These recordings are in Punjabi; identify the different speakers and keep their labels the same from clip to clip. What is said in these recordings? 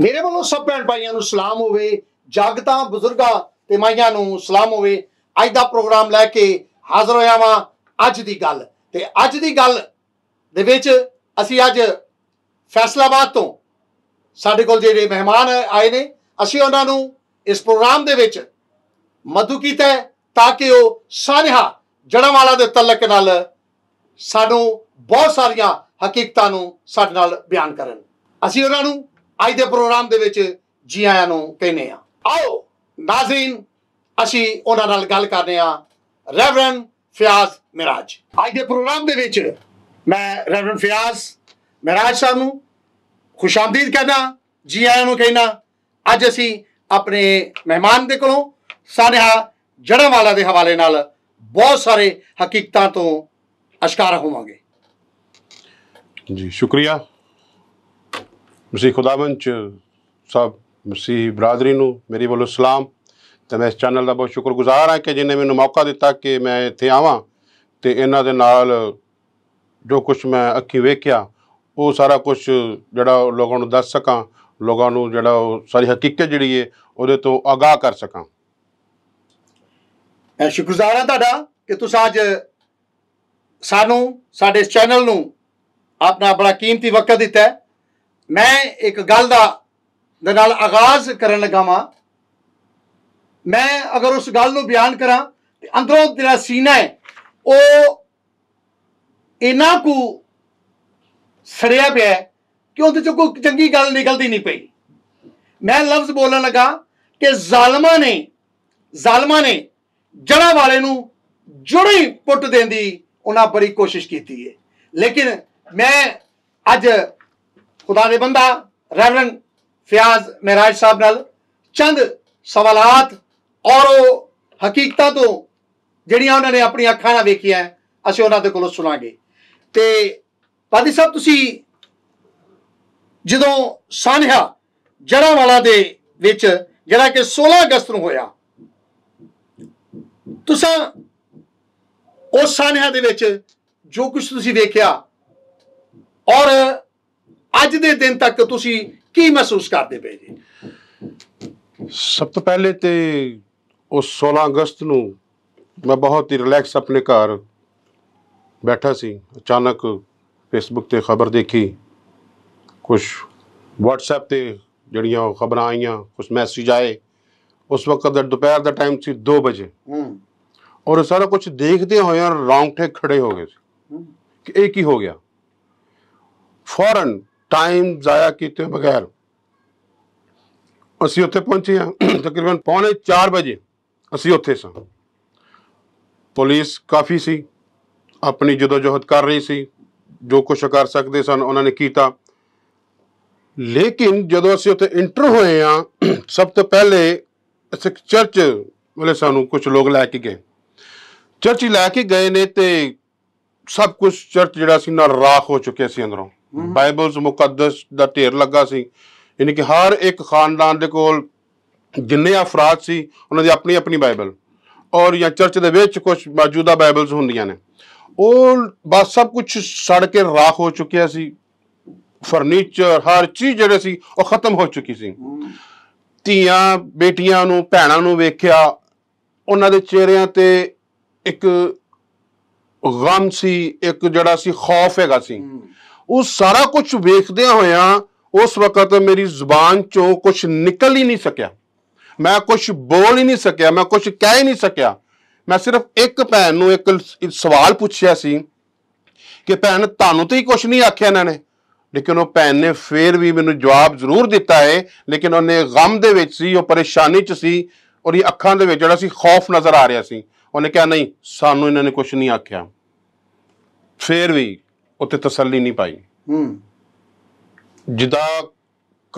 Speaker 1: ਮੇਰੇ ਵੱਲੋਂ ਸਭ ਭੈਣ ਭਾਈਆਂ ਨੂੰ ਸਲਾਮ ਹੋਵੇ ਜਗਤਾਂ ਬਜ਼ੁਰਗਾਂ ਤੇ ਮਾਈਆਂ ਨੂੰ ਸਲਾਮ ਹੋਵੇ ਅੱਜ ਦਾ ਪ੍ਰੋਗਰਾਮ ਲੈ ਕੇ ਹਾਜ਼ਰ ਹੋਇਆ ਵਾਂ ਅੱਜ ਦੀ ਗੱਲ ਤੇ ਅੱਜ ਦੀ ਗੱਲ ਦੇ ਵਿੱਚ ਅਸੀਂ ਅੱਜ ਫੈਸਲਾਬਾਦ ਤੋਂ ਸਾਡੇ ਕੋਲ ਜਿਹੜੇ ਮਹਿਮਾਨ ਆਏ ਨੇ ਅਸੀਂ ਉਹਨਾਂ ਨੂੰ ਇਸ ਪ੍ਰੋਗਰਾਮ ਦੇ ਵਿੱਚ ਮਧੂ ਕੀਤਾ ਤਾਂ ਕਿ ਉਹ ਜੜਾਂ ਵਾਲਾ ਦੇ ਤਲਕ ਨਾਲ ਸਾਨੂੰ ਬਹੁਤ ਸਾਰੀਆਂ ਹਕੀਕਤਾਂ ਨੂੰ ਸਾਡੇ ਨਾਲ ਬਿਆਨ ਕਰਨ ਅਸੀਂ ਉਹਨਾਂ ਨੂੰ ਅੱਜ ਦੇ ਪ੍ਰੋਗਰਾਮ ਦੇ ਵਿੱਚ ਜੀ ਆਇਆਂ ਨੂੰ ਕਹਿੰਦੇ ਆ ਆਓ ਨਾਜ਼ਰੀਨ ਅਸੀਂ ਉਹਨਾਂ ਨਾਲ ਗੱਲ ਕਰਨੇ ਆ ਰੈਵਰਨ ਫਿਆਜ਼ ਮਿਰਾਜ ਅੱਜ ਦੇ ਪ੍ਰੋਗਰਾਮ ਦੇ ਵਿੱਚ ਮੈਂ ਰੈਵਰਨ ਫਿਆਜ਼ ਮਿਰਾਜ ਸਾਹਿਬ ਨੂੰ ਖੁਸ਼ਾਮਦੀਦ ਕਹਿੰਦਾ ਜੀ ਆਇਆਂ ਨੂੰ ਕਹਿੰਦਾ ਅੱਜ ਅਸੀਂ ਆਪਣੇ ਮਹਿਮਾਨ ਦੇ ਕੋਲੋਂ ਸਾਰਿਆ ਜੜਾਂ ਵਾਲਾ ਦੇ ਹਵਾਲੇ ਨਾਲ ਬਹੁਤ ਸਾਰੇ ਹਕੀਕਤਾਂ ਤੋਂ ਅਸ਼ਕਾਰ ਹੋਵਾਂਗੇ
Speaker 2: ਜੀ ਸ਼ੁਕਰੀਆ ਮਸੀਹ ਚ ਸਭ ਮਸੀਹ ਬਰਾਦਰੀ ਨੂੰ ਮੇਰੀ ਵੱਲੋਂ ਸਲਾਮ ਤੇ ਮੈਂ ਇਸ ਚੈਨਲ ਦਾ ਬਹੁਤ ਸ਼ੁਕਰਗੁਜ਼ਾਰ ਹਾਂ ਕਿ ਜਿਨੇ ਮੈਨੂੰ ਮੌਕਾ ਦਿੱਤਾ ਕਿ ਮੈਂ ਇੱਥੇ ਆਵਾਂ ਤੇ ਇਹਨਾਂ ਦੇ ਨਾਲ ਜੋ ਕੁਝ ਮੈਂ ਅੱਖੀ ਵੇਖਿਆ ਉਹ ਸਾਰਾ ਕੁਝ ਜਿਹੜਾ ਲੋਕਾਂ ਨੂੰ ਦੱਸ ਸਕਾਂ ਲੋਕਾਂ ਨੂੰ ਜਿਹੜਾ ਉਹ ਸਾਰੀ ਹਕੀਕਤ ਜਿਹੜੀ ਹੈ ਉਹਦੇ ਤੋਂ ਆਗਾਹ ਕਰ ਸਕਾਂ
Speaker 1: ਮੈਂ ਸ਼ੁਕਰਗੁਜ਼ਾਰ ਹਾਂ ਤੁਹਾਡਾ ਕਿ ਤੁਸੀਂ ਅੱਜ ਸਾਨੂੰ ਸਾਡੇ ਇਸ ਚੈਨਲ ਨੂੰ ਆਪਣਾ ਬੜਾ ਕੀਮਤੀ ਵਕਤ ਦਿੱਤਾ ਹੈ ਮੈਂ ਇੱਕ ਗੱਲ ਦਾ ਦੇ ਨਾਲ ਆਗਾਜ਼ ਕਰਨ ਲੱਗਾ ਵਾਂ ਮੈਂ ਅਗਰ ਉਸ ਗੱਲ ਨੂੰ ਬਿਆਨ ਕਰਾਂ ਤੇ ਅੰਦਰੋਂ ਤੇਰਾ ਸੀਨਾ ਹੈ ਉਹ ਇਨਾ ਕੋ ਸੜਿਆ ਪਿਆ ਕਿ ਉਹਦੇ ਚੋਂ ਕੋਈ ਚੰਗੀ ਗੱਲ ਨਿਕਲਦੀ ਨਹੀਂ ਪਈ ਮੈਂ ਲਫ਼ਜ਼ ਬੋਲਣ ਲੱਗਾ ਕਿ ਜ਼ਾਲਮਾਂ ਨੇ ਜ਼ਾਲਮਾਂ ਨੇ ਜੜਾ ਵਾਲੇ ਨੂੰ ਜੁੜੀ ਪੁੱਟ ਦੇਂਦੀ ਉਹਨਾਂ ਬੜੀ ਕੋਸ਼ਿਸ਼ ਕੀਤੀ ਹੈ ਲੇਕਿਨ ਮੈਂ ਅੱਜ ਖੁਦਾ ਦੇ ਬੰਦਾ ਰੈਵਰਨ ਫਿਆਜ਼ ਮਹਿਰਾਜ ਸਾਹਿਬ ਨਾਲ ਚੰਦ ਸਵਾਲਾਤ ਔਰ ਉਹ ਹਕੀਕਤਾਂ ਤੋਂ ਜਿਹੜੀਆਂ ਉਹਨਾਂ ਨੇ ਆਪਣੀਆਂ ਅੱਖਾਂ ਨਾਲ ਵੇਖੀਆਂ ਅਸੀਂ ਉਹਨਾਂ ਦੇ ਕੋਲੋਂ ਸੁਣਾਂਗੇ ਤੇ ਪਾਦੀ ਸਾਹਿਬ ਤੁਸੀਂ ਜਦੋਂ ਸਾਨਹਾ ਵਾਲਾ ਦੇ ਵਿੱਚ ਜਿਹੜਾ ਕਿ 16 ਅਗਸਤ ਨੂੰ ਹੋਇਆ ਤੁਸੀਂ ਉਸ ਸਾਨਹਾ ਦੇ ਵਿੱਚ ਜੋ ਕੁਝ ਤੁਸੀਂ ਵੇਖਿਆ ਔਰ ਅੱਜ ਦੇ ਦਿਨ ਤੱਕ ਤੁਸੀਂ ਕੀ ਮਹਿਸੂਸ ਕਰਦੇ ਪਏ ਜੀ
Speaker 2: ਸਭ ਤੋਂ ਪਹਿਲੇ ਤੇ ਉਸ 16 ਅਗਸਤ ਨੂੰ ਮੈਂ ਬਹੁਤ ਹੀ ਰਿਲੈਕਸ ਆਪਣੇ ਘਰ ਬੈਠਾ ਸੀ ਅਚਾਨਕ ਫੇਸਬੁੱਕ ਤੇ ਖਬਰ ਦੇਖੀ ਕੁਝ WhatsApp ਤੇ ਜਿਹੜੀਆਂ ਖਬਰਾਂ ਆਈਆਂ ਕੁਝ ਮੈਸੇਜ ਆਏ ਉਸ ਵਕਤ ਦੁਪਹਿਰ ਦਾ ਟਾਈਮ ਸੀ 2 ਵਜੇ ਔਰ ਸਾਰਾ ਕੁਝ ਦੇਖਦੇ ਹੋਏ ਰੌਂਗਟੇ ਖੜੇ ਹੋ ਗਏ ਸੀ ਕਿ ਇਹ ਕੀ ਹੋ ਗਿਆ ਫੌਰਨ ਟਾਈਮ ਜ਼ਾਇਆ ਕੀਤੇ ਬਗੈਰ ਅਸੀਂ ਉੱਥੇ ਪਹੁੰਚੇ ਹਾਂ ਤਕਰੀਬਨ ਪੌਣੇ 4 ਵਜੇ ਅਸੀਂ ਉੱਥੇ ਸਾਂ ਪੁਲਿਸ ਕਾਫੀ ਸੀ ਆਪਣੀ ਜਦੋਜਹਦ ਕਰ ਰਹੀ ਸੀ ਜੋ ਕੁਝ ਕਰ ਸਕਦੇ ਸਨ ਉਹਨਾਂ ਨੇ ਕੀਤਾ ਲੇਕਿਨ ਜਦੋਂ ਅਸੀਂ ਉੱਥੇ ਇੰਟਰ ਹੋਏ ਆ ਸਭ ਤੋਂ ਪਹਿਲੇ ਅਸੀਂ ਚਰਚ ਵਾਲੇ ਸਾਨੂੰ ਕੁਝ ਲੋਕ ਲੈ ਕੇ ਗਏ ਚਰਚ ਲੈ ਕੇ ਗਏ ਨੇ ਤੇ ਸਭ ਕੁਝ ਚਰਚ ਜਿਹੜਾ ਸੀ ਨਾਲ ਰਾਖ ਹੋ ਚੁੱਕਿਆ ਸੀ ਅੰਦਰੋਂ ਬਾਈਬਲਸ ਮੁਕੱਦਸ ਦਾ ਢੇਰ ਲੱਗਾ ਸੀ ਯਾਨੀ ਕਿ ਹਰ ਇੱਕ ਖਾਨਦਾਨ ਦੇ ਕੋਲ ਜਿੰਨੇ ਅਫਰਾਦ ਸੀ ਉਹਨਾਂ ਦੀ ਆਪਣੀ ਆਪਣੀ ਬਾਈਬਲ ਔਰ ਜਾਂ ਚਰਚ ਦੇ ਵਿੱਚ ਕੁਝ ਮੌਜੂਦਾ ਬਾਈਬਲਸ ਹੁੰਦੀਆਂ ਨੇ ਉਹ ਬਸ ਸਭ ਕੁਝ ਸੜ ਕੇ ਰਾਖ ਹੋ ਚੁੱਕਿਆ ਸੀ ਫਰਨੀਚਰ ਹਰ ਚੀਜ਼ ਜਿਹੜੇ ਸੀ ਉਹ ਖਤਮ ਹੋ ਚੁੱਕੀ ਸੀ ਧੀਆਂ ਬੇਟੀਆਂ ਨੂੰ ਭੈਣਾਂ ਨੂੰ ਵੇਖਿਆ ਉਹਨਾਂ ਦੇ ਚਿਹਰਿਆਂ ਤੇ ਇੱਕ ਗਮ ਸੀ ਇੱਕ ਜਿਹੜਾ ਸੀ ਖੌਫ ਹੈਗਾ ਸੀ ਉਹ ਸਾਰਾ ਕੁਝ ਵੇਖਦਿਆਂ ਹੋਇਆਂ ਉਸ ਵਕਤ ਮੇਰੀ ਜ਼ੁਬਾਨ ਚੋਂ ਕੁਝ ਨਿਕਲ ਹੀ ਨਹੀਂ ਸਕਿਆ ਮੈਂ ਕੁਝ ਬੋਲ ਹੀ ਨਹੀਂ ਸਕਿਆ ਮੈਂ ਕੁਝ ਕਹਿ ਹੀ ਨਹੀਂ ਸਕਿਆ ਮੈਂ ਸਿਰਫ ਇੱਕ ਭੈਣ ਨੂੰ ਇੱਕ ਸਵਾਲ ਪੁੱਛਿਆ ਸੀ ਕਿ ਭੈਣ ਤੁਹਾਨੂੰ ਤੇ ਹੀ ਕੁਝ ਨਹੀਂ ਆਖਿਆ ਇਹਨਾਂ ਨੇ ਲੇਕਿਨ ਉਹ ਭੈਣ ਨੇ ਫੇਰ ਵੀ ਮੈਨੂੰ ਜਵਾਬ ਜ਼ਰੂਰ ਦਿੱਤਾ ਹੈ ਲੇਕਿਨ ਉਹਨੇ ਗਮ ਦੇ ਵਿੱਚ ਸੀ ਉਹ ਪਰੇਸ਼ਾਨੀ 'ਚ ਸੀ ਔਰ ਇਹ ਅੱਖਾਂ ਦੇ ਵਿੱਚ ਜਿਹੜਾ ਸੀ ਖੌਫ ਨਜ਼ਰ ਆ ਰਿਹਾ ਸੀ ਉਹਨੇ ਕਿਹਾ ਨਹੀਂ ਸਾਨੂੰ ਇਹਨਾਂ ਨੇ ਕੁਝ ਨਹੀਂ ਆਖਿਆ ਫੇਰ ਵੀ ਉੱਤੇ ਤਸੱਲੀ ਨਹੀਂ ਪਾਈ ਹੂੰ ਜਿਹਦਾ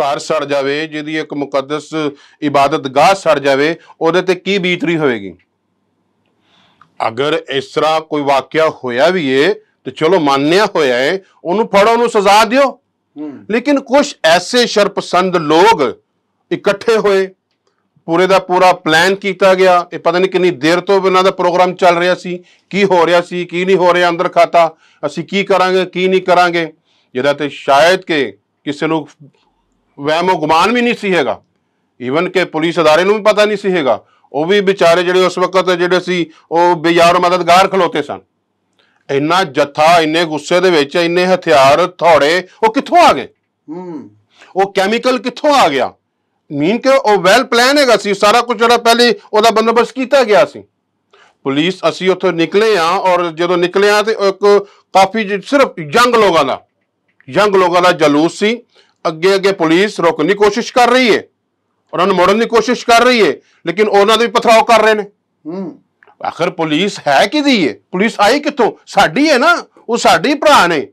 Speaker 2: ਘਰ ਸੜ ਜਾਵੇ ਜਿਹਦੀ ਇੱਕ ਮੁਕੱਦਸ ਇਬਾਦਤਗਾਹ ਸੜ ਜਾਵੇ ਉਹਦੇ ਤੇ ਕੀ ਬੀਤਰੀ ਹੋਵੇਗੀ ਅਗਰ ਇਸ ਤਰ੍ਹਾਂ ਕੋਈ ਵਾਕਿਆ ਹੋਇਆ ਵੀ ਏ ਤੇ ਚਲੋ ਮੰਨਿਆ ਹੋਇਆ ਏ ਉਹਨੂੰ ਫੜੋ ਉਹਨੂੰ ਸਜ਼ਾ ਦਿਓ ਲੇਕਿਨ ਕੁਝ ਐਸੇ ਸ਼ਰਪਸੰਦ ਲੋਕ ਇਕੱਠੇ ਹੋਏ ਪੂਰੇ ਦਾ ਪੂਰਾ ਪਲਾਨ ਕੀਤਾ ਗਿਆ ਇਹ ਪਤਾ ਨਹੀਂ ਕਿੰਨੀ ਦੇਰ ਤੋਂ ਇਹਨਾਂ ਦਾ ਪ੍ਰੋਗਰਾਮ ਚੱਲ ਰਿਹਾ ਸੀ ਕੀ ਹੋ ਰਿਹਾ ਸੀ ਕੀ ਨਹੀਂ ਹੋ ਰਿਹਾ ਅੰਦਰ ਖਾਤਾ ਅਸੀਂ ਕੀ ਕਰਾਂਗੇ ਕੀ ਨਹੀਂ ਕਰਾਂਗੇ ਜਿਹਦਾ ਤੇ ਸ਼ਾਇਦ ਕਿ ਕਿਸੇ ਨੂੰ ਵਹਿਮੋ ਗੁਮਾਨ ਵੀ ਨਹੀਂ ਸੀ ਹੈਗਾ ਈਵਨ ਕਿ ਪੁਲਿਸ ادارے ਨੂੰ ਵੀ ਪਤਾ ਨਹੀਂ ਸੀ ਹੈਗਾ ਉਹ ਵੀ ਵਿਚਾਰੇ ਜਿਹੜੇ ਉਸ ਵਕਤ ਜਿਹੜੇ ਸੀ ਉਹ ਬਿਯਾਰ ਮਦਦਗਾਰ ਖਲੋਤੇ ਸਨ ਇੰਨਾ ਜਥਾ ਇੰਨੇ ਗੁੱਸੇ ਦੇ ਵਿੱਚ ਇੰਨੇ ਹਥਿਆਰ ਥੋੜੇ ਉਹ ਕਿੱਥੋਂ ਆ ਗਏ ਹੂੰ ਉਹ ਕੈਮੀਕਲ ਕਿੱਥੋਂ ਆ ਗਿਆ ਮੀਨ ਕਿ ਉਹ ਵੈਲ ਪਲਾਨ ਹੈਗਾ ਸੀ ਸਾਰਾ ਕੁਝ ਜਿਹੜਾ ਪਹਿਲੇ ਉਹਦਾ ਬੰਦੋਬਸਤ ਕੀਤਾ ਗਿਆ ਸੀ ਪੁਲਿਸ ਅਸੀਂ ਉੱਥੋਂ ਨਿਕਲੇ ਆ ਔਰ ਜਦੋਂ ਨਿਕਲੇ ਆ ਤੇ ਇੱਕ ਕਾਫੀ ਸਿਰਫ ਜੰਗ ਲੋਕਾਂ ਦਾ ਜੰਗ ਲੋਕਾਂ ਦਾ ਜਲੂਸ ਸੀ ਅੱਗੇ ਅੱਗੇ ਪੁਲਿਸ ਰੁਕਣ ਦੀ ਕੋਸ਼ਿਸ਼ ਕਰ ਰਹੀ ਹੈ ਉਹਨਾਂ ਨੂੰ ਮੋੜਨ ਦੀ ਕੋਸ਼ਿਸ਼ ਕਰ ਰਹੀ ਹੈ ਲੇਕਿਨ ਉਹਨਾਂ ਦੇ ਵੀ ਪਥਰਾਓ ਕਰ ਰਹੇ ਨੇ ਹੂੰ ਆਖਰ ਪੁਲਿਸ ਹੈ ਕਿਦੀ ਹੈ ਪੁਲਿਸ ਆਈ ਕਿੱਥੋਂ ਸਾਡੀ ਹੈ ਨਾ ਉਹ ਸਾਡੀ ਭਰਾ ਨੇ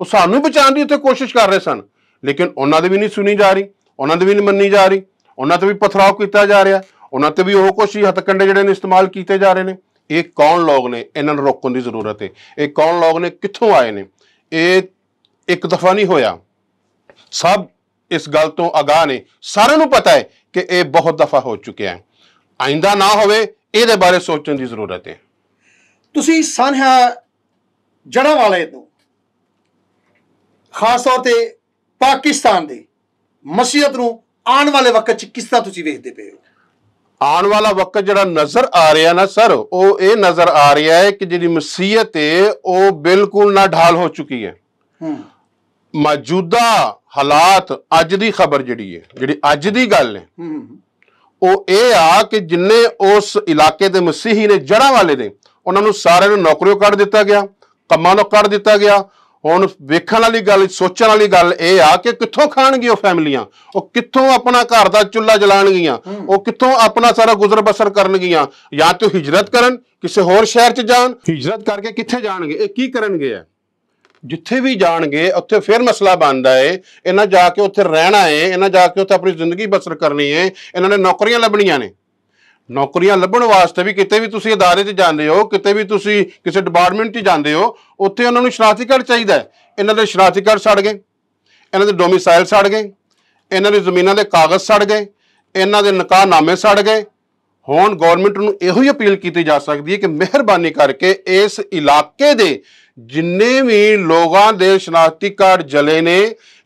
Speaker 2: ਉਹ ਸਾਨੂੰ ਬਚਾਉਣ ਦੀ ਉੱਥੇ ਕੋਸ਼ਿਸ਼ ਕਰ ਰਹੇ ਸਨ ਲੇਕਿਨ ਉਹਨਾਂ ਦੇ ਵੀ ਨਹੀਂ ਸੁਣੀ ਜਾ ਰਹੀ ਉਹਨਾਂ ਦੀ ਵੀ ਨਹੀਂ ਮੰਨੀ ਜਾ ਰਹੀ ਉਹਨਾਂ ਤੇ ਵੀ ਪਥਰਾਵ ਕੀਤਾ ਜਾ ਰਿਹਾ ਉਹਨਾਂ ਤੇ ਵੀ ਉਹ ਕੁਛ ਹੀ ਹੱਥਕੰਡੇ ਜਿਹੜੇ ਨੇ ਇਸਤੇਮਾਲ ਕੀਤੇ ਜਾ ਰਹੇ ਨੇ ਇਹ ਕੌਣ ਲੋਕ ਨੇ ਇਹਨਾਂ ਨੂੰ ਰੋਕਣ ਦੀ ਜ਼ਰੂਰਤ ਹੈ ਇਹ ਕੌਣ ਲੋਕ ਨੇ ਕਿੱਥੋਂ ਆਏ ਨੇ ਇਹ ਇੱਕ ਦਫਾ ਨਹੀਂ ਹੋਇਆ ਸਭ ਇਸ ਗੱਲ ਤੋਂ ਅਗਾਹ ਨੇ ਸਾਰਿਆਂ ਨੂੰ ਪਤਾ ਹੈ ਕਿ ਇਹ ਬਹੁਤ ਦਫਾ ਹੋ ਚੁੱਕਿਆ ਹੈ ਆਇੰਦਾ ਨਾ ਹੋਵੇ ਇਹਦੇ ਬਾਰੇ ਸੋਚਣ ਦੀ ਜ਼ਰੂਰਤ ਹੈ ਤੁਸੀਂ ਸਾਨਹਾ
Speaker 1: ਜੜਾ ਵਾਲੇ ਤੋਂ ਖਾਸ ਤੌਰ ਤੇ ਪਾਕਿਸਤਾਨ ਦੇ
Speaker 2: ਮਸੀਹਤ ਨੂੰ ਆਉਣ ਵਾਲੇ ਵਕਤ 'ਚ ਕਿਸ ਤਰ੍ਹਾਂ ਤੁਸੀਂ ਵੇਖਦੇ ਪਏ ਹੋ ਆਉਣ ਵਾਲਾ ਵਕਤ ਜਿਹੜਾ ਨਜ਼ਰ ਆ ਰਿਹਾ ਨਾ ਸਰ ਉਹ ਇਹ ਨਜ਼ਰ ਆ ਰਿਹਾ ਹੈ ਕਿ ਜਿਹੜੀ ਮਸੀਹਤ ਹੈ ਉਹ ਬਿਲਕੁਲ ਨਾ ਢਾਲ ਹੋ ਚੁੱਕੀ ਹੈ ਮੌਜੂਦਾ ਹਾਲਾਤ ਅੱਜ ਦੀ ਖਬਰ ਜਿਹੜੀ ਹੈ ਜਿਹੜੀ ਅੱਜ ਦੀ ਗੱਲ ਹੈ ਉਹ ਇਹ ਆ ਕਿ ਜਿੰਨੇ ਉਸ ਇਲਾਕੇ ਦੇ ਮਸੀਹੀ ਨੇ ਜੜਾਂ ਵਾਲੇ ਨੇ ਉਹਨਾਂ ਨੂੰ ਸਾਰਿਆਂ ਨੂੰ ਨੌਕਰੀਓ ਕੱਢ ਦਿੱਤਾ ਗਿਆ ਕੰਮਾਂ ਨੂੰ ਕੱਢ ਦਿੱਤਾ ਗਿਆ ਹੁਣ ਵੇਖਣ ਵਾਲੀ ਗੱਲ ਸੋਚਣ ਵਾਲੀ ਗੱਲ ਇਹ ਆ ਕਿ ਕਿੱਥੋਂ ਖਾਣਗੇ ਉਹ ਫੈਮਲੀਆਂ ਉਹ ਕਿੱਥੋਂ ਆਪਣਾ ਘਰ ਦਾ ਚੁੱਲ੍ਹਾ ਜਲਾਣਗੀਆਂ ਉਹ ਕਿੱਥੋਂ ਆਪਣਾ ਸਾਰਾ ਗੁਜ਼ਰ ਬਸਰ ਕਰਨਗੀਆਂ ਜਾਂ ਤੇ ਹਿਜਰਤ ਕਰਨ ਕਿਸੇ ਹੋਰ ਸ਼ਹਿਰ 'ਚ ਜਾਣ ਹਿਜਰਤ ਕਰਕੇ ਕਿੱਥੇ ਜਾਣਗੇ ਇਹ ਕੀ ਕਰਨਗੇ ਆ ਜਿੱਥੇ ਵੀ ਜਾਣਗੇ ਉੱਥੇ ਫਿਰ ਮਸਲਾ ਬਣਦਾ ਏ ਇਹਨਾਂ ਜਾ ਕੇ ਉੱਥੇ ਰਹਿਣਾ ਏ ਇਹਨਾਂ ਜਾ ਕੇ ਉੱਥੇ ਆਪਣੀ ਜ਼ਿੰਦਗੀ ਬਸਰ ਕਰਨੀ ਏ ਇਹਨਾਂ ਨੇ ਨੌਕਰੀਆਂ ਲੱਭਣੀਆਂ ਨੇ ਨੌਕਰੀਆਂ ਲੱਭਣ ਵਾਸਤੇ ਵੀ ਕਿਤੇ ਵੀ ਤੁਸੀਂ ادارے 'ਚ ਜਾਂਦੇ ਹੋ ਕਿਤੇ ਵੀ ਤੁਸੀਂ ਕਿਸੇ ਡਿਪਾਰਟਮੈਂਟ 'ਚ ਜਾਂਦੇ ਹੋ ਉੱਥੇ ਉਹਨਾਂ ਨੂੰ ਸ਼ਰਾਤੀ ਕਾਰਡ ਚਾਹੀਦਾ ਇਹਨਾਂ ਦੇ ਸ਼ਰਾਤੀ ਕਾਰਡ ਸੜ ਗਏ ਇਹਨਾਂ ਦੇ ਡੋਮਿਸਾਈਲ ਸੜ ਗਏ ਇਹਨਾਂ ਦੀ ਜ਼ਮੀਨਾਂ ਦੇ ਕਾਗਜ਼ ਸੜ ਗਏ ਇਹਨਾਂ ਦੇ ਨਾਮੇ ਸੜ ਗਏ ਹੁਣ ਗਵਰਨਮੈਂਟ ਨੂੰ ਇਹੋ ਹੀ ਅਪੀਲ ਕੀਤੀ ਜਾ ਸਕਦੀ ਹੈ ਕਿ ਮਿਹਰਬਾਨੀ ਕਰਕੇ ਇਸ ਇਲਾਕੇ ਦੇ ਜਿੰਨੇ ਵੀ ਲੋਕਾਂ ਦੇ ਸ਼ਨਾਖਤੀ ਕਾਰਡ ਜਲੇ ਨੇ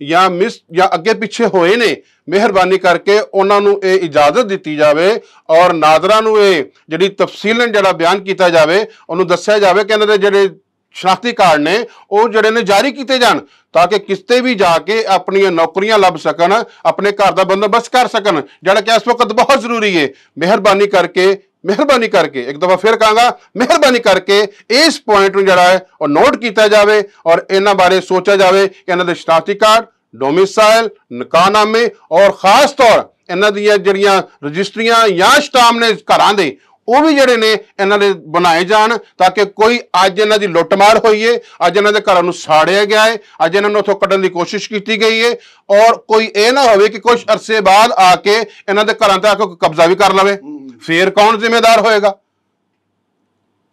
Speaker 2: ਜਾਂ ਮਿਸ ਜਾਂ ਅੱਗੇ ਪਿੱਛੇ ਹੋਏ ਨੇ ਮਿਹਰਬਾਨੀ ਕਰਕੇ ਉਹਨਾਂ ਨੂੰ ਇਹ ਇਜਾਜ਼ਤ ਦਿੱਤੀ ਜਾਵੇ ਔਰ ਨਾਜ਼ਰਾਂ ਨੂੰ ਇਹ ਜਿਹੜੀ ਤਫਸੀਲਨ ਜਿਹੜਾ ਬਿਆਨ ਕੀਤਾ ਜਾਵੇ ਉਹਨੂੰ ਦੱਸਿਆ ਜਾਵੇ ਕਿ ਇਹਨਾਂ ਦੇ ਜਿਹੜੇ ਸ਼ਨਾਖਤੀ ਕਾਰਡ ਨੇ ਉਹ ਜਿਹੜੇ ਨੇ ਜਾਰੀ ਕੀਤੇ ਜਾਣ ਤਾਂ ਕਿ ਕਿਸਤੇ ਵੀ ਜਾ ਕੇ ਆਪਣੀਆਂ ਨੌਕਰੀਆਂ ਲੱਭ ਸਕਣ ਆਪਣੇ ਘਰ ਦਾ ਬੰਦੋਬਸਤ ਕਰ ਸਕਣ ਜਿਹੜਾ ਕਿ ਇਸ ਵਕਤ ਬਹੁਤ ਜ਼ਰੂਰੀ ਹੈ ਮਿਹਰਬਾਨੀ ਕਰਕੇ ਮਿਹਰਬਾਨੀ ਕਰਕੇ ਇੱਕ ਦਫਾ ਫਿਰ ਕਹਾਂਗਾ ਮਿਹਰਬਾਨੀ ਕਰਕੇ ਇਸ ਪੁਆਇੰਟ ਨੂੰ ਜਿਹੜਾ ਹੈ ਉਹ ਨੋਟ ਕੀਤਾ ਜਾਵੇ ਔਰ ਇਹਨਾਂ ਬਾਰੇ ਸੋਚਿਆ ਜਾਵੇ ਕਿ ਇਹਨਾਂ ਦੇ ਸ਼ਨਾਖਤੀ ਕਾਰਡ ਡੋਮਿਸਾਈਲ ਨਕਾਨਾਮੇ ਔਰ ਖਾਸ ਤੌਰ ਇਹਨਾਂ ਦੀਆਂ ਜਿਹੜੀਆਂ ਰਜਿਸਟਰੀਆਂ ਜਾਂ ਸਟਾਮ ਨੇ ਘਰਾਂ ਦੇ ਉਹ ਵੀ ਜਿਹੜੇ ਨੇ ਇਹਨਾਂ ਦੇ ਬਣਾਏ ਜਾਣ ਤਾਂ ਕਿ ਕੋਈ ਅੱਜ ਇਹਨਾਂ ਦੀ ਲੁੱਟਮਾਰ ਹੋਈ ਏ ਅੱਜ ਇਹਨਾਂ ਦੇ ਘਰਾਂ ਨੂੰ ਸਾੜਿਆ ਗਿਆ ਏ ਅੱਜ ਇਹਨਾਂ ਨੂੰ ਉਥੋਂ ਕੱਢਣ ਦੀ ਕੋਸ਼ਿਸ਼ ਕੀਤੀ ਗਈ ਏ ਔਰ ਕੋਈ ਇਹ ਨਾ ਹੋਵੇ ਕਿ ਕੁਝ ਅਰਸੇ ਬਾਅਦ ਆ ਕੇ ਇਹਨਾਂ ਦੇ ਘਰਾਂ ਤੇ ਆ ਕੇ ਕਬਜ਼ਾ ਵੀ ਕਰ ਲਵੇ ਫੇਰ ਕੌਣ ਜ਼ਿੰਮੇਵਾਰ ਹੋਏਗਾ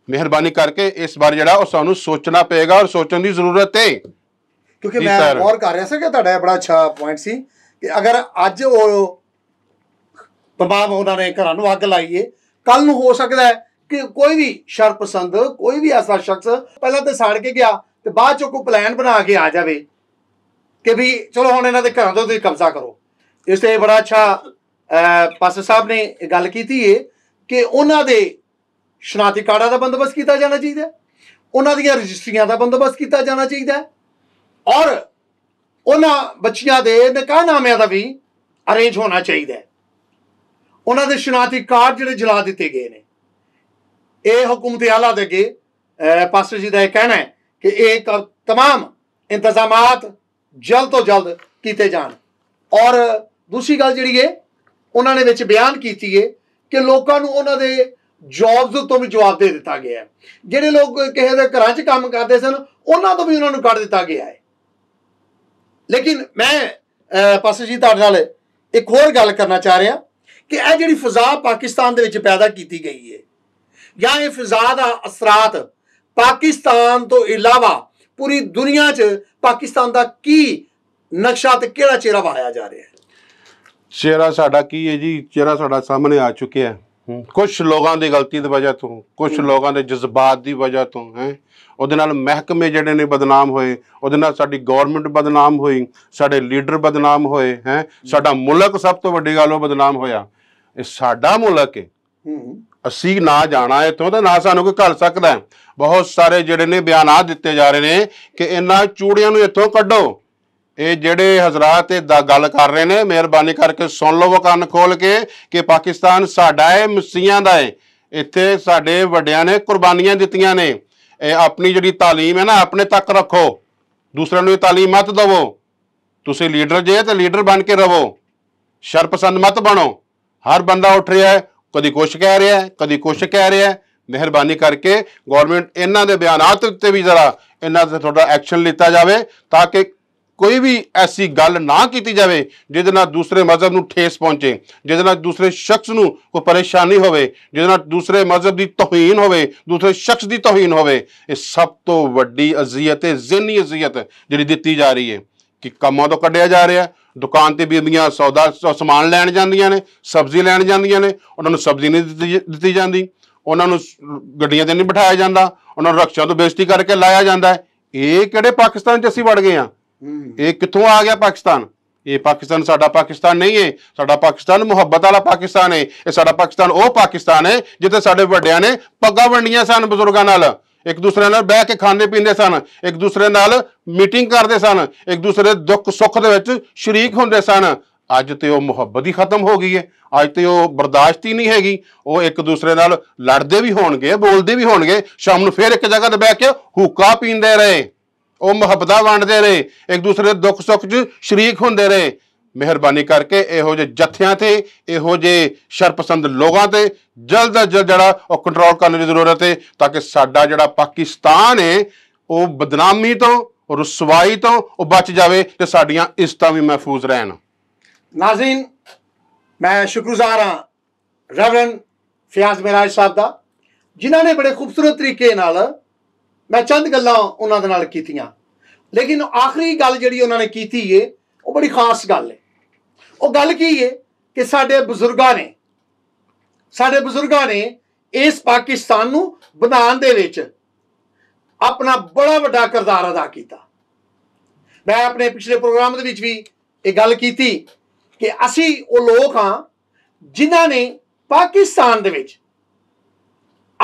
Speaker 2: ਮਿਹਰਬਾਨੀ ਕਰਕੇ ਇਸ ਵਾਰ ਜਿਹੜਾ ਉਹ ਸਾਨੂੰ ਸੋਚਣਾ ਪਏਗਾ ਔਰ ਸੋਚਣ ਦੀ ਜ਼ਰੂਰਤ ਹੈ
Speaker 1: ਕਿਉਂਕਿ ਮੈਂ ਹੋਰ ਕਰ ਰਿਹਾ ਸੀ ਕਿ ਤੁਹਾਡਾ ਬੜਾ ਅੱਛਾ ਪੁਆਇੰਟ ਸੀ ਕਿ ਅਗਰ ਅੱਜ ਉਹ ਪ੍ਰਭਾਵ ਉਹਨਾਂ ਨੇ ਘਰਾਂ ਨੂੰ ਅੱਗ ਲਾਈਏ ਕੱਲ ਨੂੰ ਹੋ ਸਕਦਾ ਹੈ ਕਿ ਕੋਈ ਵੀ ਸ਼ਰ ਪਸੰਦ ਕੋਈ ਵੀ ਐਸਾ ਸ਼ਖਸ ਪਹਿਲਾਂ ਤੇ ਸਾੜ ਕੇ ਗਿਆ ਤੇ ਬਾਅਦ ਚ ਕੋਈ ਪਲਾਨ ਬਣਾ ਕੇ ਆ ਜਾਵੇ ਕਿ ਵੀ ਚਲੋ ਹੁਣ ਇਹਨਾਂ ਦੇ ਘਰਾਂ ਤੋਂ ਤੁਸੀਂ ਕਬਜ਼ਾ ਕਰੋ ਇਸ ਤੇ ਬੜਾ ਅੱਛਾ ਪਾਸਟਰ ਸਾਹਿਬ ਨੇ ਗੱਲ ਕੀਤੀ ਏ ਕਿ ਉਹਨਾਂ ਦੇ ਸ਼ਨਾਤੀ ਕਾਰਡਾਂ ਦਾ ਬੰਦੋਬਸਤ ਕੀਤਾ ਜਾਣਾ ਚਾਹੀਦਾ ਉਹਨਾਂ ਦੀਆਂ ਰਜਿਸਟਰੀਆਂ ਦਾ ਬੰਦੋਬਸਤ ਕੀਤਾ ਜਾਣਾ ਚਾਹੀਦਾ ਔਰ ਉਹਨਾਂ ਬੱਚੀਆਂ ਦੇ ਨਾਮਿਆਂ ਦਾ ਵੀ ਅਰੇਂਜ ਹੋਣਾ ਚਾਹੀਦਾ ਉਹਨਾਂ ਦੇ ਸ਼ਨਾਤੀ ਕਾਰਡ ਜਿਹੜੇ ਜਲਾ ਦਿੱਤੇ ਗਏ ਨੇ ਇਹ ਹਕੂਮਤ ਆਲਾ ਦੇ ਕੇ ਪਾਸਟਰ ਜੀ ਦਾ ਇਹ ਕਹਿਣਾ ਹੈ ਕਿ ਇਹ तमाम ਇੰਤਜ਼ਾਮਾਤ ਜਲਦ ਤੋਂ ਜਲਦ ਕੀਤੇ ਜਾਣ ਔਰ ਦੂਸਰੀ ਗੱਲ ਜਿਹੜੀ ਹੈ ਉਹਨਾਂ ਨੇ ਵਿੱਚ ਬਿਆਨ ਕੀਤੀ ਹੈ ਕਿ ਲੋਕਾਂ ਨੂੰ ਉਹਨਾਂ ਦੇ ਜੌਬਸ ਤੋਂ ਵੀ ਜਵਾਬ ਦੇ ਦਿੱਤਾ ਗਿਆ ਹੈ ਜਿਹੜੇ ਲੋਕ ਕਿਸੇ ਦੇ ਘਰਾਂ 'ਚ ਕੰਮ ਕਰਦੇ ਸਨ ਉਹਨਾਂ ਤੋਂ ਵੀ ਉਹਨਾਂ ਨੂੰ ਕੱਢ ਦਿੱਤਾ ਗਿਆ ਹੈ ਲੇਕਿਨ ਮੈਂ ਪਾਸੇ ਜੀ ਤੁਹਾਡੇ ਨਾਲ ਇੱਕ ਹੋਰ ਗੱਲ ਕਰਨਾ ਚਾਹ ਰਿਹਾ ਕਿ ਇਹ ਜਿਹੜੀ ਫਜ਼ਾ ਪਾਕਿਸਤਾਨ ਦੇ ਵਿੱਚ ਪੈਦਾ ਕੀਤੀ ਗਈ ਹੈ ਜਾਂ ਇਹ ਫਜ਼ਾ ਦਾ ਅਸਰਾਤ ਪਾਕਿਸਤਾਨ ਤੋਂ ਇਲਾਵਾ ਪੂਰੀ ਦੁਨੀਆ 'ਚ ਪਾਕਿਸਤਾਨ ਦਾ ਕੀ ਨਕਸ਼ਾ ਤੇ ਕਿਹੜਾ ਚਿਹਰਾ ਵਾਇਆ ਜਾ
Speaker 2: ਰਿਹਾ ਹੈ ਚਿਹਰਾ ਸਾਡਾ ਕੀ ਹੈ ਜੀ ਚਿਹਰਾ ਸਾਡਾ ਸਾਹਮਣੇ ਆ ਚੁੱਕਿਆ ਹੈ ਕੁਝ ਲੋਕਾਂ ਦੀ ਗਲਤੀ ਦੀ ਵਜ੍ਹਾ ਤੋਂ ਕੁਝ ਲੋਕਾਂ ਦੇ ਜਜ਼ਬਾਤ ਦੀ ਵਜ੍ਹਾ ਤੋਂ ਹੈ ਉਹਦੇ ਨਾਲ ਮਹਿਕਮੇ ਜਿਹੜੇ ਨੇ ਬਦਨਾਮ ਹੋਏ ਉਹਦੇ ਨਾਲ ਸਾਡੀ ਗਵਰਨਮੈਂਟ ਬਦਨਾਮ ਹੋਈ ਸਾਡੇ ਲੀਡਰ ਬਦਨਾਮ ਹੋਏ ਹੈ ਸਾਡਾ ਮੁਲਕ ਸਭ ਤੋਂ ਵੱਡੀ ਗੱਲ ਉਹ ਬਦਨਾਮ ਹੋਇਆ ਇਹ ਸਾਡਾ ਮੁਲਕ ਹੈ ਅਸੀਂ ਨਾ ਜਾਣਾ ਇੱਥੋਂ ਤਾਂ ਨਾ ਸਾਨੂੰ ਕੋਈ ਘੱਲ ਸਕਦਾ ਬਹੁਤ ਸਾਰੇ ਜਿਹੜੇ ਨੇ ਬਿਆਨਾਂ ਦਿੱਤੇ ਜਾ ਰਹੇ ਨੇ ਕਿ ਇਹਨਾਂ ਚੂੜੀਆਂ ਨੂੰ ਇੱਥੋਂ ਕੱਢੋ ਇਹ ਜਿਹੜੇ ਹਜ਼ਰਤ ਇਹ ਗੱਲ ਕਰ ਰਹੇ ਨੇ ਮਿਹਰਬਾਨੀ ਕਰਕੇ ਸੁਣ ਲਵੋ ਕੰਨ ਖੋਲ ਕੇ ਕਿ ਪਾਕਿਸਤਾਨ ਸਾਡਾ ਹੈ ਮਸੀਹਾਂ ਦਾ ਹੈ ਇੱਥੇ ਸਾਡੇ ਵੱਡਿਆਂ ਨੇ ਕੁਰਬਾਨੀਆਂ ਦਿੱਤੀਆਂ ਨੇ ਇਹ ਆਪਣੀ ਜਿਹੜੀ تعلیم ਹੈ ਨਾ ਆਪਣੇ ਤੱਕ ਰੱਖੋ ਦੂਸਰਿਆਂ ਨੂੰ ਇਹ تعلیم ਮਤ ਦਿਵੋ ਤੁਸੀਂ ਲੀਡਰ ਜੇ ਤਾਂ ਲੀਡਰ ਬਣ ਕੇ ਰਹੋ ਸ਼ਰਪਸੰਦ ਮਤ ਬਣੋ ਹਰ ਬੰਦਾ ਉੱਠ ਰਿਹਾ ਹੈ ਕਦੀ ਕੁਛ ਕਹਿ ਰਿਹਾ ਹੈ ਕਦੀ ਕੁਛ ਕਹਿ ਰਿਹਾ ਹੈ ਮਿਹਰਬਾਨੀ ਕਰਕੇ ਗਵਰਨਮੈਂਟ ਇਹਨਾਂ ਦੇ ਬਿਆਨਾਂ ਤੇ ਵੀ ਜ਼ਰਾ ਇਹਨਾਂ ਤੇ ਤੁਹਾਡਾ ਐਕਸ਼ਨ ਲਿੱਤਾ ਜਾਵੇ ਤਾਂ ਕਿ ਕੋਈ ਵੀ ਐਸੀ ਗੱਲ ਨਾ ਕੀਤੀ ਜਾਵੇ ਜਿਹਦੇ ਨਾਲ ਦੂਸਰੇ ਮਜ਼ਹਬ ਨੂੰ ਠੇਸ ਪਹੁੰਚੇ ਜਿਹਦੇ ਨਾਲ ਦੂਸਰੇ ਸ਼ਖਸ ਨੂੰ ਕੋਈ ਪਰੇਸ਼ਾਨੀ ਹੋਵੇ ਜਿਹਦੇ ਨਾਲ ਦੂਸਰੇ ਮਜ਼ਹਬ ਦੀ ਤੋਹੀਨ ਹੋਵੇ ਦੂਸਰੇ ਸ਼ਖਸ ਦੀ ਤੋਹੀਨ ਹੋਵੇ ਇਹ ਸਭ ਤੋਂ ਵੱਡੀ ਅਜ਼ੀਅਤ ਹੈ ਜ਼ਿੰਨੀ ਅਜ਼ੀਅਤ ਜਿਹੜੀ ਦਿੱਤੀ ਜਾ ਰਹੀ ਹੈ ਕਿ ਕੰਮਾਂ ਤੋਂ ਕੱਢਿਆ ਜਾ ਰਿਹਾ ਦੁਕਾਨ ਤੇ ਬੀਬੀਆਂ ਸੌਦਾ ਸਮਾਨ ਲੈਣ ਜਾਂਦੀਆਂ ਨੇ ਸਬਜ਼ੀ ਲੈਣ ਜਾਂਦੀਆਂ ਨੇ ਉਹਨਾਂ ਨੂੰ ਸਬਜ਼ੀ ਨਹੀਂ ਦਿੱਤੀ ਜਾਂਦੀ ਉਹਨਾਂ ਨੂੰ ਗੱਡੀਆਂ ਤੇ ਨਹੀਂ ਬਿਠਾਇਆ ਜਾਂਦਾ ਉਹਨਾਂ ਨੂੰ ਰਕਸ਼ਾ ਤੋਂ ਬੇਇੱਜ਼ਤੀ ਕਰਕੇ ਲਾਇਆ ਜਾਂਦਾ ਇਹ ਕਿਹੜੇ ਪਾਕਿਸਤਾਨ 'ਚ ਅਸੀਂ ਵੜ ਗਏ ਆ ਇਹ ਕਿੱਥੋਂ ਆ ਗਿਆ ਪਾਕਿਸਤਾਨ ਇਹ ਪਾਕਿਸਤਾਨ ਸਾਡਾ ਪਾਕਿਸਤਾਨ ਨਹੀਂ ਹੈ ਸਾਡਾ ਪਾਕਿਸਤਾਨ ਮੁਹੱਬਤ ਵਾਲਾ ਪਾਕਿਸਤਾਨ ਹੈ ਇਹ ਸਾਡਾ ਪਾਕਿਸਤਾਨ ਉਹ ਪਾਕਿਸਤਾਨ ਹੈ ਜਿੱਥੇ ਸਾਡੇ ਵੱਡਿਆਂ ਨੇ ਪੱਗਾਂ ਵੰਡੀਆਂ ਸਨ ਬਜ਼ੁਰਗਾਂ ਨਾਲ ਇੱਕ ਦੂਸਰੇ ਨਾਲ ਬਹਿ ਕੇ ਖਾਂਦੇ ਪੀਂਦੇ ਸਨ ਇੱਕ ਦੂਸਰੇ ਨਾਲ ਮੀਟਿੰਗ ਕਰਦੇ ਸਨ ਇੱਕ ਦੂਸਰੇ ਦੁੱਖ ਸੁੱਖ ਦੇ ਵਿੱਚ ਸ਼ਰੀਕ ਹੁੰਦੇ ਸਨ ਅੱਜ ਤੇ ਉਹ ਮੁਹੱਬਤ ਹੀ ਖਤਮ ਹੋ ਗਈ ਹੈ ਅੱਜ ਤੇ ਉਹ ਬਰਦਾਸ਼ਤ ਹੀ ਨਹੀਂ ਹੈਗੀ ਉਹ ਇੱਕ ਦੂਸਰੇ ਨਾਲ ਲੜਦੇ ਵੀ ਹੋਣਗੇ ਬੋਲਦੇ ਵੀ ਹੋਣਗੇ ਸ਼ਾਮ ਨੂੰ ਫੇਰ ਇੱਕ ਜਗ੍ਹਾ ਤੇ ਬਹਿ ਕੇ ਹੁੱਕਾ ਪੀਂਦੇ ਰਹੇ ਉਹ ਮੁਹੱਬਤਾਂ ਵੰਡਦੇ ਰਹੇ ਇੱਕ ਦੂਸਰੇ ਦੇ ਦੁੱਖ ਸੁੱਖ 'ਚ ਸ਼ਰੀਕ ਹੁੰਦੇ ਰਹੇ ਮਿਹਰਬਾਨੀ ਕਰਕੇ ਇਹੋ ਜਿਹੇ ਜਥਿਆਂ ਤੇ ਇਹੋ ਜਿਹੇ ਸ਼ਰਪਸੰਦ ਲੋਕਾਂ ਤੇ ਜਲਦ ਤੋਂ ਜਲਦ ਜਿਹੜਾ ਉਹ ਕੰਟਰੋਲ ਕਰਨ ਦੀ ਜ਼ਰੂਰਤ ਹੈ ਤਾਂ ਕਿ ਸਾਡਾ ਜਿਹੜਾ ਪਾਕਿਸਤਾਨ ਹੈ ਉਹ ਬਦਨਾਮੀ ਤੋਂ ਰਸਵਾਈ ਤੋਂ ਉਹ ਬਚ ਜਾਵੇ ਤੇ ਸਾਡੀਆਂ ਇਸਤਾਂ ਵੀ ਮਹਿਫੂਜ਼ ਰਹਿਣ ਨਾਜ਼ਰੀਨ ਮੈਂ ਸ਼ੁਕਰਗੁਜ਼ਾਰ ਹਾਂ ਰੈਵਰਨ ਫਿਆਜ਼
Speaker 1: ਮਿਰਾਜ ਸਾਹਿਬ ਦਾ ਜਿਨ੍ਹਾਂ ਨੇ ਬੜੇ ਖੂਬਸੂਰਤ ਤਰੀਕੇ ਨਾਲ ਮੈਂ ਚੰਦ ਗੱਲਾਂ ਉਹਨਾਂ ਦੇ ਨਾਲ ਕੀਤੀਆਂ ਲੇਕਿਨ ਆਖਰੀ ਗੱਲ ਜਿਹੜੀ ਉਹਨਾਂ ਨੇ ਕੀਤੀ ਏ ਉਹ ਬੜੀ ਖਾਸ ਗੱਲ ਏ ਉਹ ਗੱਲ ਕੀ ਏ ਕਿ ਸਾਡੇ ਬਜ਼ੁਰਗਾਂ ਨੇ ਸਾਡੇ ਬਜ਼ੁਰਗਾਂ ਨੇ ਇਸ ਪਾਕਿਸਤਾਨ ਨੂੰ ਬਣਾਉਣ ਦੇ ਵਿੱਚ ਆਪਣਾ ਬੜਾ ਵੱਡਾ ਕਿਰਦਾਰ ਅਦਾ ਕੀਤਾ ਮੈਂ ਆਪਣੇ ਪਿਛਲੇ ਪ੍ਰੋਗਰਾਮ ਦੇ ਵਿੱਚ ਵੀ ਇਹ ਗੱਲ ਕੀਤੀ ਕਿ ਅਸੀਂ ਉਹ ਲੋਕ ਹਾਂ ਜਿਨ੍ਹਾਂ ਨੇ ਪਾਕਿਸਤਾਨ ਦੇ ਵਿੱਚ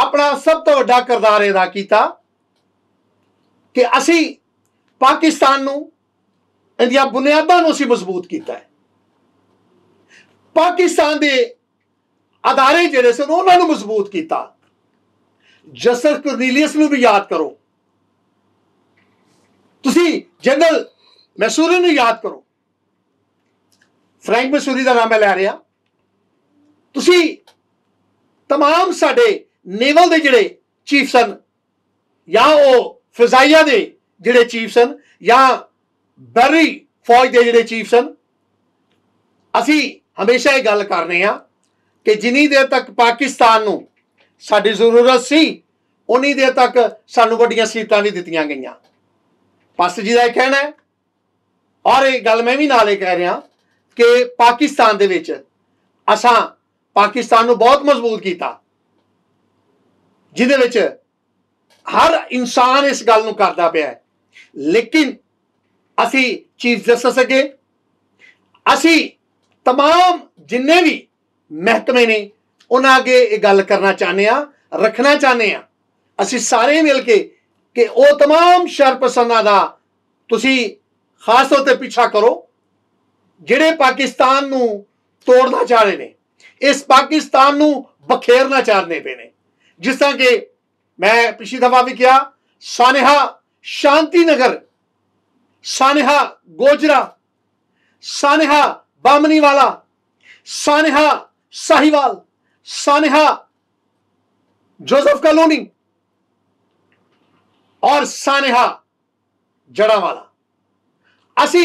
Speaker 1: ਆਪਣਾ ਸਭ ਤੋਂ ਵੱਡਾ ਕਿਰਦਾਰ ਅਦਾ ਕੀਤਾ ਕਿ ਅਸੀਂ ਪਾਕਿਸਤਾਨ ਨੂੰ ਇਹਦੀਆਂ ਬੁਨਿਆਦਾਂ ਨੂੰ ਅਸੀਂ ਮਜ਼ਬੂਤ ਕੀਤਾ ਹੈ ਪਾਕਿਸਤਾਨ ਦੇ ਅਦਾਰੇ ਜਿਹੜੇ ਸਨ ਉਹਨਾਂ ਨੂੰ ਮਜ਼ਬੂਤ ਕੀਤਾ ਜਸਰ ਕਰਨੀਲੀਅਸ ਨੂੰ ਵੀ ਯਾਦ ਕਰੋ ਤੁਸੀਂ ਜਨਰਲ ਮੈਸੂਰੀ ਨੂੰ ਯਾਦ ਕਰੋ ਫ੍ਰੈਂਕ ਮੈਸੂਰੀ ਦਾ ਨਾਮ ਮੈਂ ਲੈ ਰਿਹਾ ਤੁਸੀਂ तमाम ਸਾਡੇ ਨੇਵਲ ਦੇ ਜਿਹੜੇ ਚੀਫ ਸਨ ਜਾਂ ਉਹ ਫਜ਼ਾਈਆ ਦੇ ਜਿਹੜੇ ਚੀਫ ਸਨ ਜਾਂ ਬੈਰੀ ਫੌਜ ਦੇ ਜਿਹੜੇ ਚੀਫ ਸਨ ਅਸੀਂ ਹਮੇਸ਼ਾ ਇਹ ਗੱਲ ਕਰਨੇ ਆ ਕਿ ਜਿੰਨੀ ਦੇਰ ਤੱਕ ਪਾਕਿਸਤਾਨ ਨੂੰ ਸਾਡੀ ਜ਼ਰੂਰਤ ਸੀ ਉਨੀ ਦੇਰ ਤੱਕ ਸਾਨੂੰ ਵੱਡੀਆਂ ਸੀਟਾਂ ਨਹੀਂ ਦਿੱਤੀਆਂ ਗਈਆਂ ਪਾਸਟਰ ਜੀ ਦਾ ਇਹ ਕਹਿਣਾ ਹੈ ਔਰ ਇਹ ਗੱਲ ਮੈਂ ਵੀ ਨਾਲੇ ਕਹਿ ਰਿਹਾ ਕਿ ਪਾਕਿਸਤਾਨ ਦੇ ਵਿੱਚ ਅਸਾਂ ਪਾਕਿਸਤਾਨ ਨੂੰ ਬਹੁਤ ਮਜ਼ਬੂਤ ਕੀਤਾ ਜਿਹਦੇ ਵਿੱਚ ਹਰ ਇਨਸਾਨ ਇਸ ਗੱਲ ਨੂੰ ਕਰਦਾ ਪਿਆ ਹੈ ਲੇਕਿਨ ਅਸੀਂ ਚੀਜ਼ ਦੱਸ ਸਕੇ ਅਸੀਂ तमाम ਜਿੰਨੇ ਵੀ ਮਹਿਕਮੇ ਨੇ ਉਹਨਾਂ ਅੱਗੇ ਇਹ ਗੱਲ ਕਰਨਾ ਚਾਹੁੰਦੇ ਆ ਰੱਖਣਾ ਚਾਹੁੰਦੇ ਆ ਅਸੀਂ ਸਾਰੇ ਮਿਲ ਕੇ ਕਿ ਉਹ तमाम ਸ਼ਰਪਸੰਦਾਂ ਦਾ ਤੁਸੀਂ ਖਾਸ ਤੌਰ ਤੇ ਪਿੱਛਾ ਕਰੋ ਜਿਹੜੇ ਪਾਕਿਸਤਾਨ ਨੂੰ ਤੋੜਨਾ ਚਾਹ ਰਹੇ ਨੇ ਇਸ ਪਾਕਿਸਤਾਨ ਨੂੰ ਬਖੇਰਨਾ ਚਾਹਨੇ ਪਏ ਨੇ ਜਿਸ ਤਰ੍ਹਾਂ ਕਿ मैं पिछली दफा भी किया सानेहा शांति नगर सानेहा गोजरा सानेहा बामनी वाला सानेहा साहिवाल सानेहा जोसेफ कॉलोनी और सानेहा ਜੜਾਵਾਲਾ असी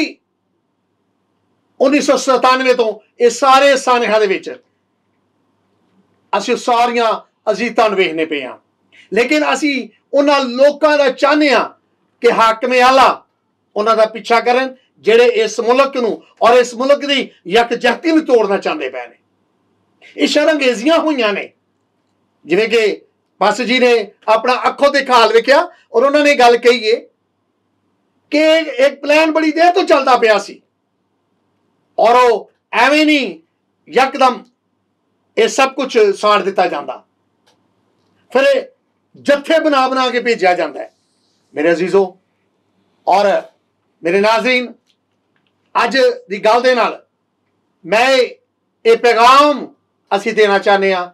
Speaker 1: उन्नीस सौ सतानवे तो यह सारे ਵਿੱਚ ਅਸੀਂ ਸਾਰੀਆਂ ਅਜ਼ੀਤਾਂ ਨੂੰ ਵੇਖਨੇ ਪਏ ਆ ਲੇਕਿਨ ਅਸੀਂ ਉਹਨਾਂ ਲੋਕਾਂ ਦਾ ਚਾਹਨੇ ਆ ਕਿ ਹਾਕਮੇ ਆਲਾ ਉਹਨਾਂ ਦਾ ਪਿੱਛਾ ਕਰਨ ਜਿਹੜੇ ਇਸ ਮੁਲਕ ਨੂੰ ਔਰ ਇਸ ਮੁਲਕ ਦੀ ਯਕਜਹਤੀ ਨੂੰ ਤੋੜਨਾ ਚਾਹੁੰਦੇ ਪਏ ਨੇ ਇਹ ਸ਼ਰੰਗੇਜ਼ੀਆਂ ਹੋਈਆਂ ਨੇ ਜਿਵੇਂ ਕਿ ਪਾਸ ਜੀ ਨੇ ਆਪਣਾ ਅੱਖੋਂ ਤੇ ਖਾਲ ਵੇਖਿਆ ਔਰ ਉਹਨਾਂ ਨੇ ਗੱਲ ਕਹੀ ਏ ਕਿ ਇੱਕ ਪਲਾਨ ਬੜੀ ਦੇਰ ਤੋਂ ਚੱਲਦਾ ਪਿਆ ਸੀ ਔਰ ਉਹ ਐਵੇਂ ਨਹੀਂ ਯਕਦਮ ਇਹ ਸਭ ਕੁਝ ਸਾੜ ਦਿੱਤਾ ਜਾਂਦਾ ਫਿਰ ਜੱਥੇ ਬਣਾ ਬਣਾ ਕੇ ਭੇਜਿਆ ਜਾਂਦਾ ਹੈ ਮੇਰੇ ਅਜ਼ੀਜ਼ੋ ਔਰ ਮੇਰੇ ਨਾਜ਼ਰੀਨ ਅੱਜ ਦੀ ਗੱਲ ਦੇ ਨਾਲ ਮੈਂ ਇਹ ਪੈਗਾਮ ਅਸੀਂ ਦੇਣਾ ਚਾਹਨੇ ਆ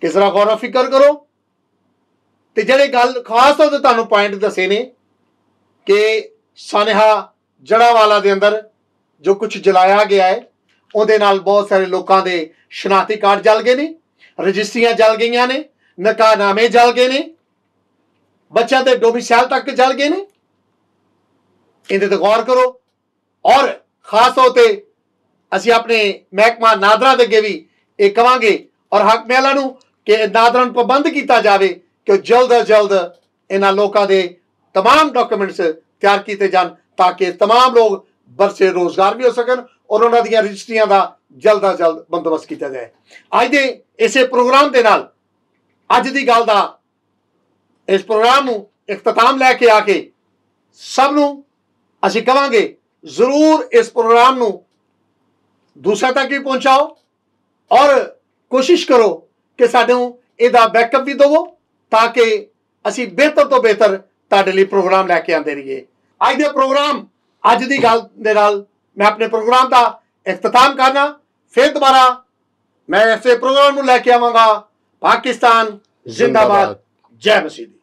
Speaker 1: ਕਿ ਜ਼ਰਾ ਗੌਰ ਫਿਕਰ ਕਰੋ ਤੇ ਜਿਹੜੇ ਗੱਲ ਖਾਸ ਤੌਰ ਤੇ ਤੁਹਾਨੂੰ ਪੁਆਇੰਟ ਦੱਸੇ ਨੇ ਕਿ ਸਨੇਹਾ ਵਾਲਾ ਦੇ ਅੰਦਰ ਜੋ ਕੁਝ ਜਲਾਇਆ ਗਿਆ ਹੈ ਉਹਦੇ ਨਾਲ ਬਹੁਤ ਸਾਰੇ ਲੋਕਾਂ ਦੇ ਸ਼ਨਾਤੀ ਕਾਰਡ ਜਲ ਗਏ ਨੇ ਰਜਿਸਟਰੀਆਂ ਜਲ ਗਈਆਂ ਨੇ ਨਕਾਨਾਮੇ ਜਲ ਗਏ ਨੇ ਬੱਚਿਆਂ ਦੇ ਡੋਮਿਸਾਈਲ ਤੱਕ ਜਲ ਗਏ ਨੇ ਇਹਦੇ ਤੇ ਗੌਰ ਕਰੋ ਔਰ ਖਾਸ ਤੌਰ ਤੇ ਅਸੀਂ ਆਪਣੇ ਮਹਿਕਮਾ ਨਾਦਰਾ ਦੇ ਅੱਗੇ ਵੀ ਇਹ ਕਵਾਂਗੇ ਔਰ ਹੱਕ ਮਹਿਲਾ ਨੂੰ ਕਿ ਨਾਦਰਾ ਨੂੰ ਪਾਬੰਦ ਕੀਤਾ ਜਾਵੇ ਕਿ ਜਲਦ ਜਲਦ ਇਹਨਾਂ ਲੋਕਾਂ ਦੇ तमाम ਡਾਕੂਮੈਂਟਸ ਤਿਆਰ ਕੀਤੇ ਜਾਣ ਤਾਂ ਕਿ तमाम ਲੋਕ ਬਰਸੇ ਰੋਜ਼ਗਾਰ ਵੀ ਹੋ ਸਕਣ ਔਰ ਉਹਨਾਂ ਦੀਆਂ ਰਜਿਸਟਰੀਆਂ ਦਾ ਜਲਦ ਤੋਂ ਜਲਦ ਬੰਦੋਬਸਤ ਕੀਤਾ ਜਾਏ ਅੱਜ ਦੇ ਇਸੇ ਪ੍ਰੋਗਰਾਮ ਦੇ ਨਾਲ ਅੱਜ ਦੀ ਗੱਲ ਦਾ ਇਸ ਪ੍ਰੋਗਰਾਮ ਨੂੰ ਇਖਤਤਾਮ ਲੈ ਕੇ ਆ ਕੇ ਸਭ ਨੂੰ ਅਸੀਂ ਕਵਾਂਗੇ ਜ਼ਰੂਰ ਇਸ ਪ੍ਰੋਗਰਾਮ ਨੂੰ ਦੂਸਰੇ ਤੱਕ ਵੀ ਪਹੁੰਚਾਓ ਔਰ ਕੋਸ਼ਿਸ਼ ਕਰੋ ਕਿ ਨੂੰ ਇਹਦਾ ਬੈਕਅਪ ਵੀ ਦਿਵੋ ਤਾਂ ਕਿ ਅਸੀਂ ਬਿਹਤਰ ਤੋਂ ਬਿਹਤਰ ਤੁਹਾਡੇ ਲਈ ਪ੍ਰੋਗਰਾਮ ਲੈ ਕੇ ਆਂਦੇ ਰਹੀਏ ਅੱਜ ਦੇ ਪ੍ਰੋਗਰਾਮ ਅੱਜ ਦੀ ਗੱਲ ਦੇ ਨਾਲ ਮੈਂ ਆਪਣੇ ਪ੍ਰੋਗਰਾਮ ਦਾ ਇਖਤਤਾਮ ਕਰਨਾ ਫਿਰ ਦੁਬਾਰਾ ਮੈਂ ਐਸੇ ਪ੍ਰੋਗਰਾਮ ਨੂੰ ਲੈ ਕੇ ਆਵਾਂਗਾ ਪਾਕਿਸਤਾਨ ਜ਼ਿੰਦਾਬਾਦ ਜੈ ਮਸੀਹ